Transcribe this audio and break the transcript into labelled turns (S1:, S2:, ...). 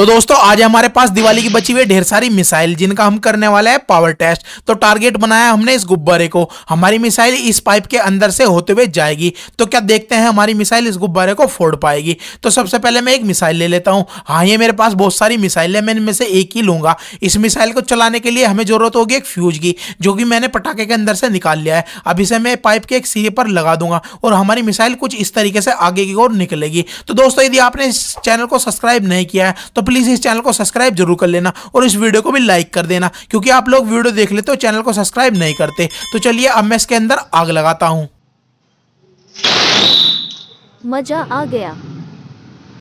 S1: तो दोस्तों आज हमारे पास दिवाली की बची हुई ढेर सारी मिसाइल जिनका हम करने वाले हैं पावर टेस्ट तो टारगेट बनाया हमने इस गुब्बारे को हमारी मिसाइल इस पाइप के अंदर से होते हुए जाएगी तो क्या देखते हैं हमारी मिसाइल इस गुब्बारे को फोड़ पाएगी तो सबसे पहले मैं एक मिसाइल ले लेता हूँ हाँ ये मेरे पास बहुत सारी मिसाइल है मैं इनमें से एक ही लूंगा इस मिसाइल को चलाने के लिए हमें जरूरत होगी एक फ्यूज की जो कि मैंने पटाखे के अंदर से निकाल लिया है अब इसे मैं पाइप के एक सिरे पर लगा दूंगा और हमारी मिसाइल कुछ इस तरीके से आगे की ओर निकलेगी तो दोस्तों यदि आपने इस चैनल को सब्सक्राइब नहीं किया है तो प्लीज इस चैनल को सब्सक्राइब जरूर कर लेना और इस वीडियो को भी लाइक कर देना क्योंकि आप लोग वीडियो देख लेते हो चैनल को सब्सक्राइब नहीं करते तो चलिए अब मैं इसके अंदर आग लगाता हूँ
S2: मजा आ गया